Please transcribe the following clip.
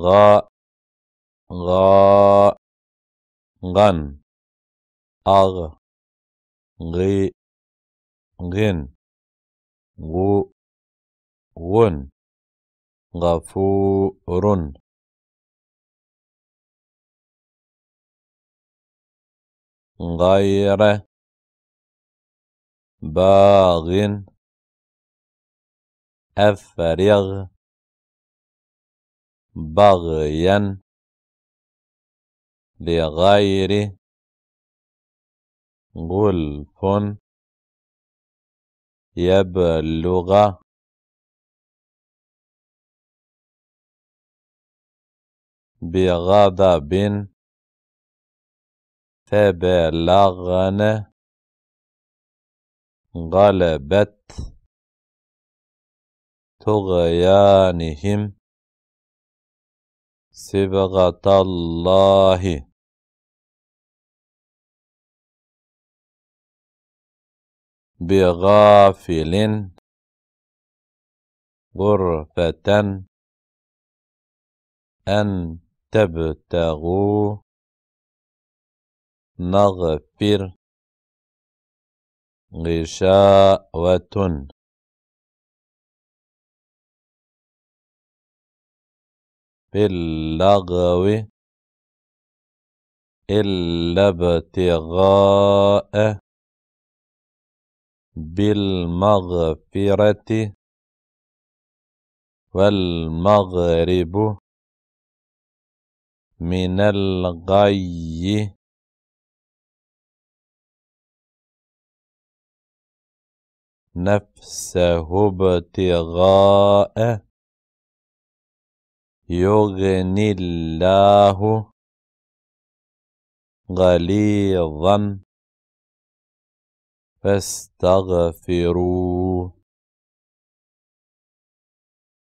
غا غا غن أغ غي غن غو غن غفور غير باغ أفرغ بغيا لغير غلف يبلغ بغضب تبلغن غلبت طغيانهم صبغة الله بغافل غرفة أن تبتغوا نغفر غشاوة باللغو إلا ابتغاء بالمغفرة والمغرب من الغي نفسه ابتغاء يغني الله غليظا فاستغفروه